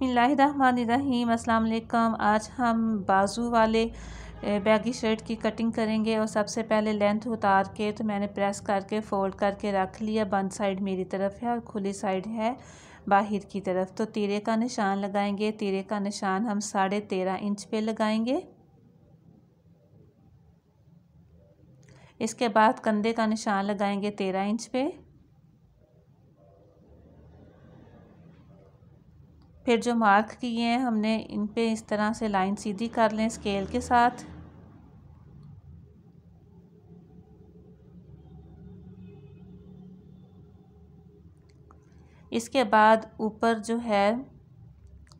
बसमीम अल्लाम आज हम बाजू वाले बैगी शर्ट की कटिंग करेंगे और सबसे पहले लेंथ उतार के तो मैंने प्रेस करके फ़ोल्ड करके रख लिया बंद साइड मेरी तरफ है और खुली साइड है बाहर की तरफ तो तीरे का निशान लगाएंगे तीरे का निशान हम साढ़े तेरह इंच पे लगाएंगे इसके बाद कंधे का निशान लगाएंगे तेरह इंच पे फिर जो मार्क किए हैं हमने इन पे इस तरह से लाइन सीधी कर लें स्केल के साथ इसके बाद ऊपर जो है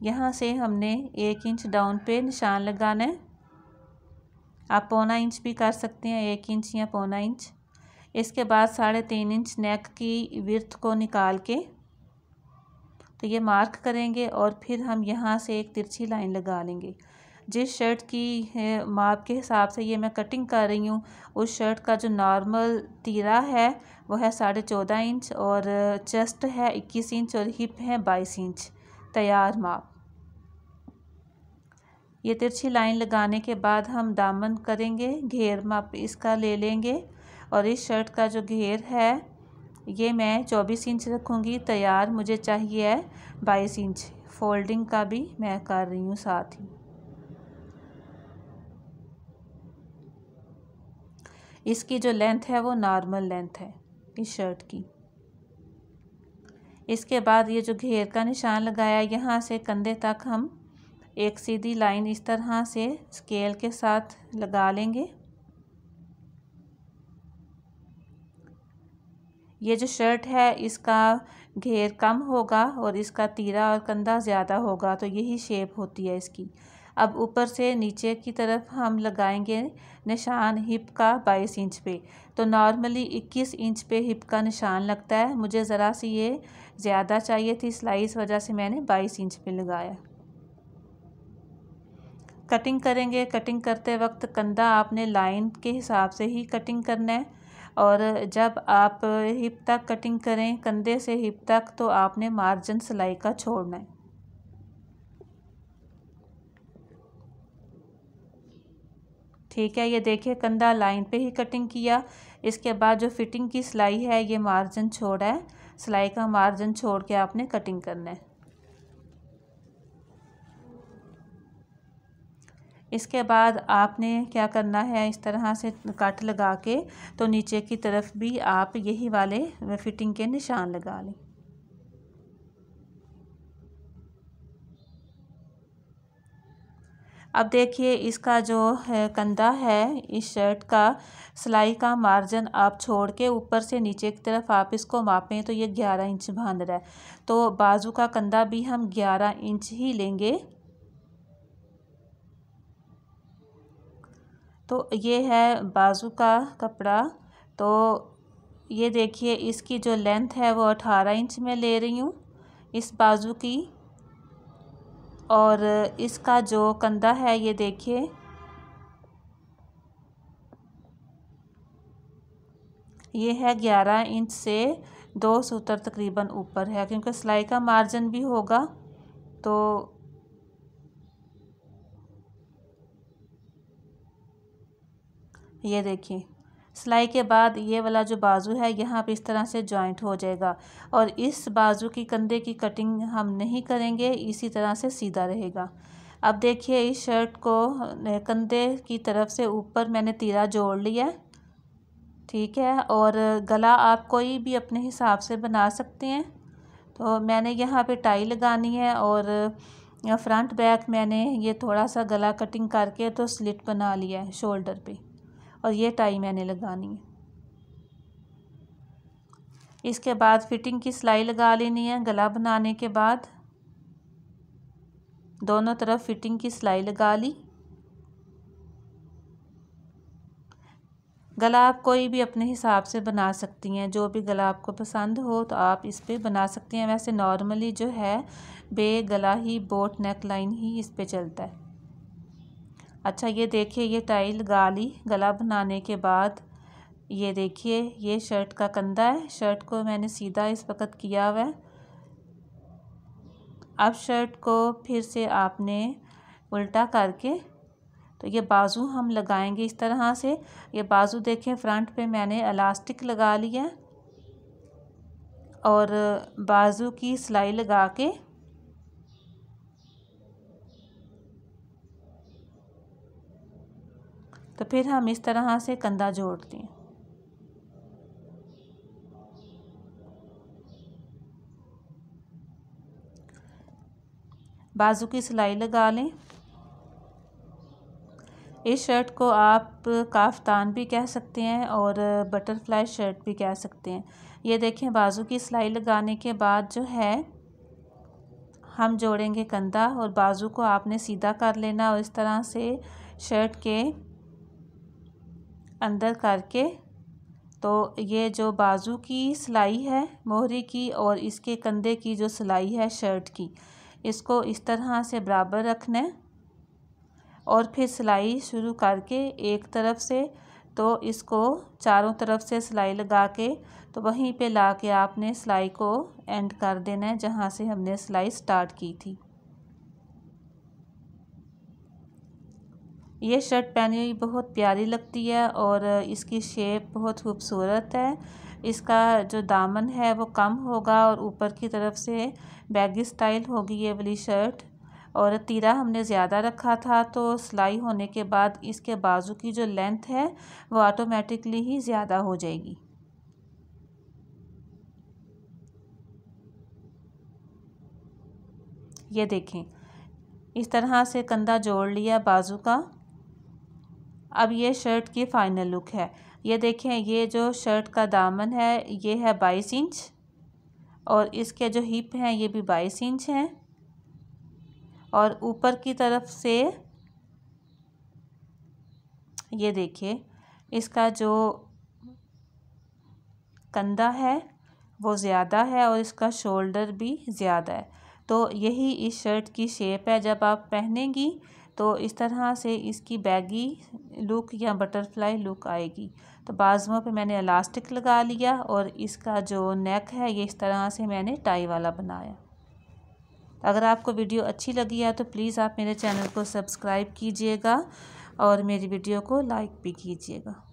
यहाँ से हमने एक इंच डाउन पे निशान लगाना है आप पौना इंच भी कर सकते हैं एक इंच या पौना इंच इसके बाद साढ़े तीन इंच नेक की विर्थ को निकाल के तो ये मार्क करेंगे और फिर हम यहाँ से एक तिरछी लाइन लगा लेंगे जिस शर्ट की माप के हिसाब से ये मैं कटिंग कर रही हूँ उस शर्ट का जो नॉर्मल तीरा है वो है साढ़े चौदह इंच और चेस्ट है इक्कीस इंच और हिप है बाईस इंच तैयार माप ये तिरछी लाइन लगाने के बाद हम दामन करेंगे घेर माप इसका ले लेंगे और इस शर्ट का जो घेर है ये मैं चौबीस इंच रखूँगी तैयार मुझे चाहिए है बाईस इंच फोल्डिंग का भी मैं कर रही हूँ साथ ही इसकी जो लेंथ है वो नॉर्मल लेंथ है इस शर्ट की इसके बाद ये जो घेर का निशान लगाया यहाँ से कंधे तक हम एक सीधी लाइन इस तरह से स्केल के साथ लगा लेंगे ये जो शर्ट है इसका घेर कम होगा और इसका तीरा और कंधा ज़्यादा होगा तो यही शेप होती है इसकी अब ऊपर से नीचे की तरफ हम लगाएंगे निशान हिप का बाईस इंच पे तो नॉर्मली इक्कीस इंच पे हिप का निशान लगता है मुझे ज़रा सी ये ज़्यादा चाहिए थी स्लाइस वजह से मैंने बाईस इंच पे लगाया कटिंग करेंगे कटिंग करते वक्त कंधा आपने लाइन के हिसाब से ही कटिंग करना है और जब आप हिप तक कटिंग करें कंधे से हिप तक तो आपने मार्जिन सिलाई का छोड़ना है ठीक है ये देखिए कंधा लाइन पे ही कटिंग किया इसके बाद जो फिटिंग की सिलाई है ये मार्जिन छोड़ा है सिलाई का मार्जिन छोड़ के आपने कटिंग करना है इसके बाद आपने क्या करना है इस तरह से कट लगा के तो नीचे की तरफ भी आप यही वाले फिटिंग के निशान लगा लें अब देखिए इसका जो कंधा है इस शर्ट का सिलाई का मार्जिन आप छोड़ के ऊपर से नीचे की तरफ आप इसको मापें तो ये ग्यारह इंच बांध रहा है तो बाजू का कंधा भी हम ग्यारह इंच ही लेंगे तो ये है बाजू का कपड़ा तो ये देखिए इसकी जो लेंथ है वो अठारह इंच में ले रही हूँ इस बाजू की और इसका जो कंधा है ये देखिए ये है ग्यारह इंच से दो सूत्र तकरीबन ऊपर है क्योंकि सिलाई का मार्जिन भी होगा तो ये देखिए सिलाई के बाद ये वाला जो बाजू है यहाँ पे इस तरह से जॉइंट हो जाएगा और इस बाजू की कंधे की कटिंग हम नहीं करेंगे इसी तरह से सीधा रहेगा अब देखिए इस शर्ट को कंधे की तरफ से ऊपर मैंने तीरा जोड़ लिया ठीक है और गला आप कोई भी अपने हिसाब से बना सकते हैं तो मैंने यहाँ पे टाई लगानी है और फ्रंट बैक मैंने ये थोड़ा सा गला कटिंग करके तो स्लिट बना लिया है शोल्डर पर और ये टाई मैंने लगानी है इसके बाद फिटिंग की सिलाई लगा लेनी है गला बनाने के बाद दोनों तरफ फिटिंग की सिलाई लगा ली गला आप कोई भी अपने हिसाब से बना सकती हैं जो भी गला आपको पसंद हो तो आप इस पर बना सकती हैं वैसे नॉर्मली जो है बे गला ही बोट नेक लाइन ही इस पर चलता है अच्छा ये देखिए ये टाइल गाली गला बनाने के बाद ये देखिए ये शर्ट का कंधा है शर्ट को मैंने सीधा इस वक्त किया हुआ अब शर्ट को फिर से आपने उल्टा करके तो ये बाजू हम लगाएंगे इस तरह से ये बाजू देखें फ्रंट पे मैंने अलास्टिक लगा लिया और बाजू की सिलाई लगा के तो फिर हम इस तरह से कंधा जोड़ दें बाजू की सिलाई लगा लें इस शर्ट को आप काफ्तान भी कह सकते हैं और बटरफ्लाई शर्ट भी कह सकते हैं ये देखें बाजू की सिलाई लगाने के बाद जो है हम जोड़ेंगे कंधा और बाजू को आपने सीधा कर लेना और इस तरह से शर्ट के अंदर करके तो ये जो बाजू की सिलाई है मोहरी की और इसके कंधे की जो सिलाई है शर्ट की इसको इस तरह से बराबर रखना है और फिर सिलाई शुरू करके एक तरफ से तो इसको चारों तरफ से सिलाई लगा के तो वहीं पे ला के आपने सिलाई को एंड कर देना है जहाँ से हमने सिलाई स्टार्ट की थी ये शर्ट पहनी हुई बहुत प्यारी लगती है और इसकी शेप बहुत खूबसूरत है इसका जो दामन है वो कम होगा और ऊपर की तरफ से बैगी स्टाइल होगी ये वाली शर्ट और तीरा हमने ज़्यादा रखा था तो सिलाई होने के बाद इसके बाजू की जो लेंथ है वो ऑटोमेटिकली ही ज़्यादा हो जाएगी ये देखें इस तरह से कंधा जोड़ लिया बाजू का अब ये शर्ट की फ़ाइनल लुक है ये देखें ये जो शर्ट का दामन है ये है बाईस इंच और इसके जो हिप हैं ये भी बाईस इंच हैं और ऊपर की तरफ से ये देखिए इसका जो कंधा है वो ज़्यादा है और इसका शोल्डर भी ज़्यादा है तो यही इस शर्ट की शेप है जब आप पहनेंगी तो इस तरह से इसकी बैगी लुक या बटरफ्लाई लुक आएगी तो बाजुओं पे मैंने इलास्टिक लगा लिया और इसका जो नेक है ये इस तरह से मैंने टाई वाला बनाया अगर आपको वीडियो अच्छी लगी है तो प्लीज़ आप मेरे चैनल को सब्सक्राइब कीजिएगा और मेरी वीडियो को लाइक भी कीजिएगा